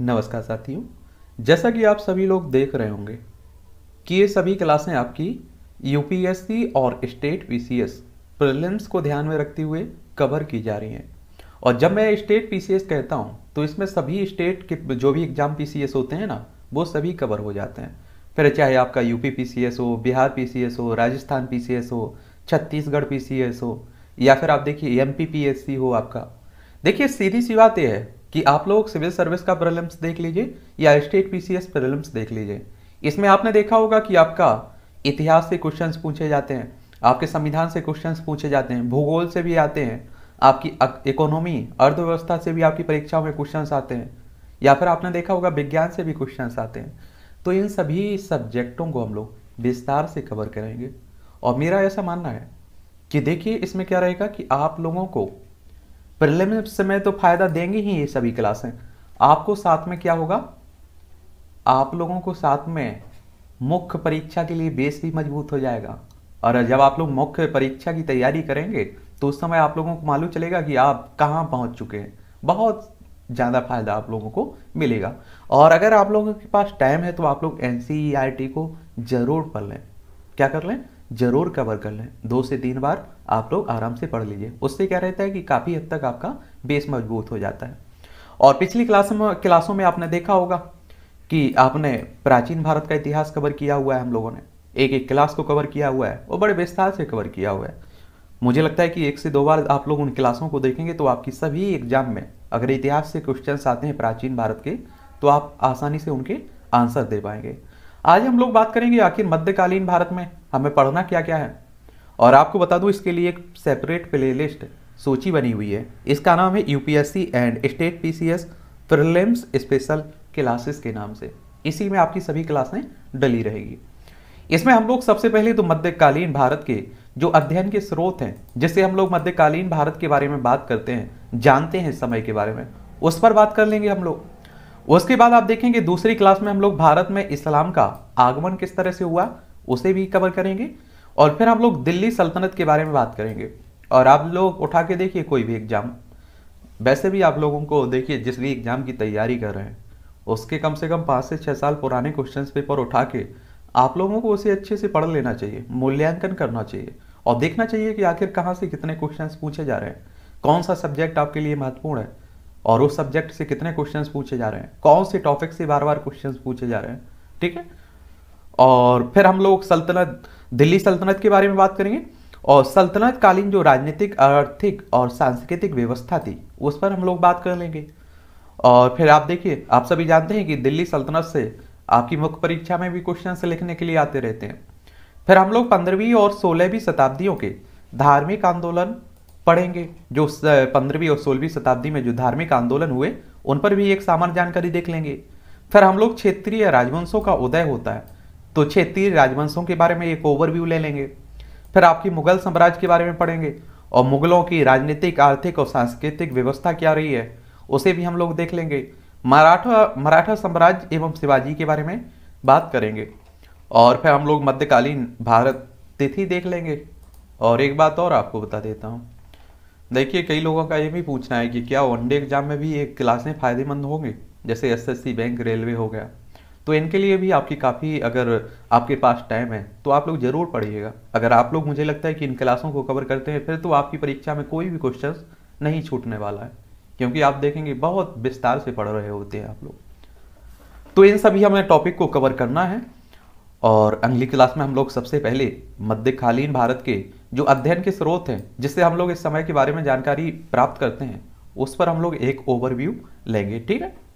नमस्कार साथियों जैसा कि आप सभी लोग देख रहे होंगे कि ये सभी क्लासें आपकी यूपीएससी और स्टेट पीसीएस प्रीलिम्स को ध्यान में रखते हुए कवर की जा रही हैं और जब मैं स्टेट पीसीएस कहता हूँ तो इसमें सभी स्टेट के जो भी एग्जाम पीसीएस होते हैं ना वो सभी कवर हो जाते हैं फिर चाहे आपका यूपी पीसीएस हो बिहार पीसीएस हो राजस्थान पीसीएस हो छत्तीसगढ़ पीसीएस हो या फिर आप देखिए एम हो आपका देखिए सीधी सी बात यह है कि आप लोग सिविल सर्विस का प्रलम्स देख लीजिए या स्टेट पीसीएस प्रिलिम्स देख लीजिए इसमें आपने देखा होगा कि आपका इतिहास से क्वेश्चंस पूछे जाते हैं आपके संविधान से क्वेश्चंस पूछे जाते हैं भूगोल से भी आते हैं आपकी इकोनॉमी अर्थव्यवस्था से भी आपकी परीक्षाओं में क्वेश्चन आते हैं या फिर आपने देखा होगा विज्ञान से भी क्वेश्चन आते हैं तो इन सभी सब्जेक्टों को हम लोग विस्तार से कवर करेंगे और मेरा ऐसा मानना है कि देखिए इसमें क्या रहेगा कि आप लोगों को प्रिलिम्स समय तो फायदा देंगे ही ये सभी क्लासें आपको साथ में क्या होगा आप लोगों को साथ में मुख्य परीक्षा के लिए बेस भी मजबूत हो जाएगा और जब आप लोग मुख्य परीक्षा की तैयारी करेंगे तो उस समय आप लोगों को मालूम चलेगा कि आप कहाँ पहुँच चुके हैं बहुत ज़्यादा फायदा आप लोगों को मिलेगा और अगर आप लोगों के पास टाइम है तो आप लोग एन e को ज़रूर पढ़ लें क्या कर लें जरूर कवर कर लें दो से तीन बार आप लोग आराम से पढ़ लीजिए उससे क्या रहता है कि काफ़ी हद तक आपका बेस मजबूत हो जाता है और पिछली क्लास में क्लासों में आपने देखा होगा कि आपने प्राचीन भारत का इतिहास कवर किया हुआ है हम लोगों ने एक एक क्लास को कवर किया हुआ है और बड़े विस्तार से कवर किया हुआ है मुझे लगता है कि एक से दो बार आप लोग उन क्लासों को देखेंगे तो आपकी सभी एग्जाम में अगर इतिहास से क्वेश्चन आते हैं प्राचीन भारत के तो आप आसानी से उनके आंसर दे पाएंगे आज हम लोग बात करेंगे आखिर मध्यकालीन भारत में हमें पढ़ना क्या क्या है और आपको बता दूं इसके लिए एक सेपरेट प्लेलिस्ट सूची बनी हुई है इसका नाम है UPSC and state PCS prelims special classes के नाम से इसी में आपकी सभी क्लासें डली रहेगी इसमें हम लोग सबसे पहले तो मध्यकालीन भारत के जो अध्ययन के स्रोत हैं जिससे हम लोग मध्यकालीन भारत के बारे में बात करते हैं जानते हैं समय के बारे में उस पर बात कर लेंगे हम लोग उसके बाद आप देखेंगे दूसरी क्लास में हम लोग भारत में इस्लाम का आगमन किस तरह से हुआ उसे भी कवर करेंगे और फिर हम लोग दिल्ली सल्तनत के बारे में बात करेंगे और आप लोग उठा के देखिए कोई भी एग्जाम वैसे भी आप लोगों को देखिए जिस भी एग्जाम की तैयारी कर रहे हैं उसके कम से कम पाँच से छः साल पुराने क्वेश्चन पेपर उठा के आप लोगों को उसे अच्छे से पढ़ लेना चाहिए मूल्यांकन करना चाहिए और देखना चाहिए कि आखिर कहाँ से कितने क्वेश्चन पूछे जा रहे हैं कौन सा सब्जेक्ट आपके लिए महत्वपूर्ण है और उस सब्जेक्ट से कितने क्वेश्चन पूछे जा रहे हैं कौन से टॉपिक से बार बार क्वेश्चन पूछे जा रहे हैं ठीक है और फिर हम लोग सल्तनत दिल्ली सल्तनत के बारे में बात करेंगे और सल्तनत कालीन जो राजनीतिक आर्थिक और सांस्कृतिक व्यवस्था थी उस पर हम लोग बात कर लेंगे और फिर आप देखिए आप सभी जानते हैं कि दिल्ली सल्तनत से आपकी मुख्य परीक्षा में भी क्वेश्चन लिखने के लिए आते रहते हैं फिर हम लोग पंद्रहवीं और सोलहवीं शताब्दियों के धार्मिक आंदोलन पढ़ेंगे जो पंद्रहवीं और सोलहवीं शताब्दी में जो धार्मिक आंदोलन हुए उन पर भी एक सामान्य जानकारी देख लेंगे फिर हम लोग क्षेत्रीय राजवंशों का उदय होता है तो क्षेत्रीय राजवंशों के बारे में एक ओवरव्यू ले लेंगे फिर आपकी मुगल साम्राज्य के बारे में पढ़ेंगे और मुगलों की राजनीतिक आर्थिक और सांस्कृतिक व्यवस्था क्या रही है उसे भी हम लोग देख लेंगे मराठा मराठा साम्राज्य एवं शिवाजी के बारे में बात करेंगे और फिर हम लोग मध्यकालीन भारत तिथि देख लेंगे और एक बात और आपको बता देता हूँ देखिए कई लोगों का ये भी पूछना है कि क्या वनडे एग्जाम में भी एक क्लासें फ़ायदेमंद होंगे जैसे एसएससी बैंक रेलवे हो गया तो इनके लिए भी आपकी काफ़ी अगर आपके पास टाइम है तो आप लोग ज़रूर पढ़िएगा अगर आप लोग मुझे लगता है कि इन क्लासों को कवर करते हैं फिर तो आपकी परीक्षा में कोई भी क्वेश्चन नहीं छूटने वाला है क्योंकि आप देखेंगे बहुत विस्तार से पढ़ रहे होते हैं आप लोग तो इन सभी हमें टॉपिक को कवर करना है और अगली क्लास में हम लोग सबसे पहले मध्यकालीन भारत के जो अध्ययन के स्रोत हैं जिससे हम लोग इस समय के बारे में जानकारी प्राप्त करते हैं उस पर हम लोग एक ओवरव्यू लेंगे ठीक है